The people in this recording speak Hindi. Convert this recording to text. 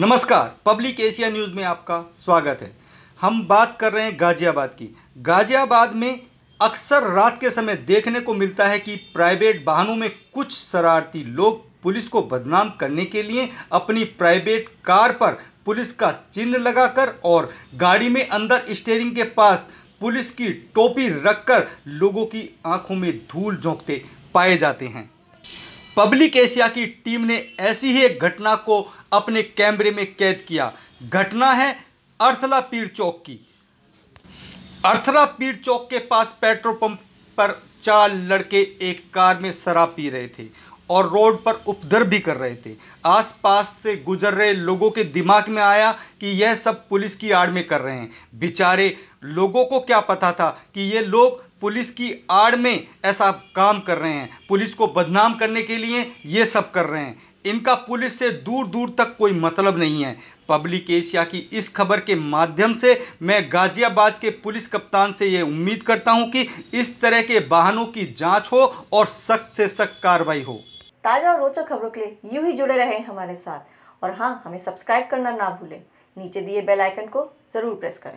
नमस्कार पब्लिक एशिया न्यूज़ में आपका स्वागत है हम बात कर रहे हैं गाजियाबाद की गाजियाबाद में अक्सर रात के समय देखने को मिलता है कि प्राइवेट वाहनों में कुछ शरारती लोग पुलिस को बदनाम करने के लिए अपनी प्राइवेट कार पर पुलिस का चिन्ह लगाकर और गाड़ी में अंदर स्टेयरिंग के पास पुलिस की टोपी रखकर लोगों की आंखों में धूल झोंकते पाए जाते हैं पब्लिक एशिया की टीम ने ऐसी ही एक घटना को अपने कैमरे में कैद किया घटना है अर्थला पीर चौक की अर्थला पीर चौक के पास पेट्रोल पंप पर चार लड़के एक कार में शराब पी रहे थे और रोड पर उपद्रव भी कर रहे थे आसपास से गुजर रहे लोगों के दिमाग में आया कि यह सब पुलिस की आड़ में कर रहे हैं बेचारे लोगों को क्या पता था कि ये लोग पुलिस की आड़ में ऐसा काम कर रहे हैं पुलिस को बदनाम करने के लिए ये सब कर रहे हैं इनका पुलिस से दूर दूर तक कोई मतलब नहीं है पब्लिक एशिया की इस खबर के माध्यम से मैं गाजियाबाद के पुलिस कप्तान से ये उम्मीद करता हूं कि इस तरह के वाहनों की जांच हो और सख्त से सख्त कार्रवाई हो ताज़ा और रोचक खबरों के लिए यूं ही जुड़े रहें हमारे साथ और हाँ हमें सब्सक्राइब करना ना भूलें नीचे दिए बेल आइकन को ज़रूर प्रेस करें